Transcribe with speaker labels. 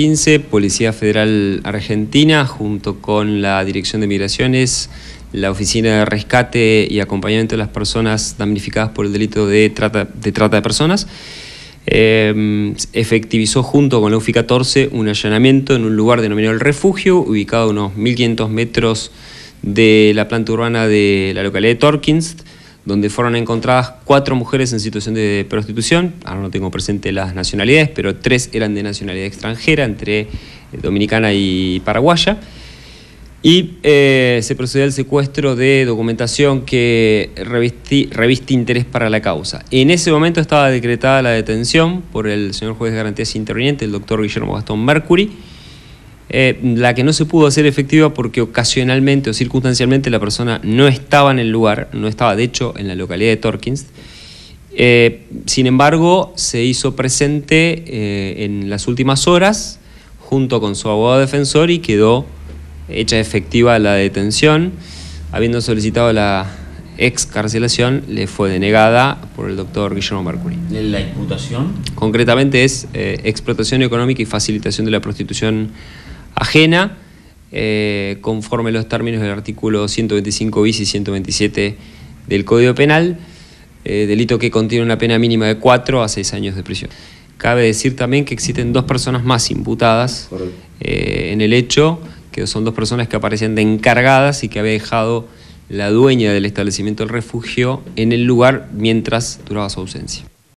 Speaker 1: 15, Policía Federal Argentina, junto con la Dirección de Migraciones, la Oficina de Rescate y Acompañamiento de las Personas Damnificadas por el Delito de Trata de, Personas, em, efectivizó junto con la UFI 14 un allanamiento en un lugar denominado El Refugio, ubicado a unos 1.500 metros de la planta urbana de la localidad de Torkins donde fueron encontradas cuatro mujeres en situación de prostitución, ahora no tengo presente las nacionalidades, pero tres eran de nacionalidad extranjera, entre eh, dominicana y paraguaya. Y eh, se procedió al secuestro de documentación que reviste, reviste interés para la causa. En ese momento estaba decretada la detención por el señor juez de garantías interviniente, el doctor Guillermo Gastón Mercury. Eh, la que no se pudo hacer efectiva porque ocasionalmente o circunstancialmente la persona no estaba en el lugar, no estaba de hecho en la localidad de Torkins. Eh, sin embargo, se hizo presente eh, en las últimas horas junto con su abogado defensor y quedó hecha efectiva la detención, habiendo solicitado la, excarcelación le fue denegada por el doctor Guillermo Mercury. ¿La
Speaker 2: imputación?
Speaker 1: Concretamente es explotación económica y facilitación de la prostitución ajena, eh, conforme los términos del artículo 125 bis y 127 del Código Penal, eh, delito que contiene una pena mínima de 4 a 6 años de prisión. Cabe decir también que existen dos personas más imputadas eh, en el hecho, que son dos personas que aparecen de encargadas y que había dejado la dueña del establecimiento del refugio en el lugar mientras duraba su ausencia.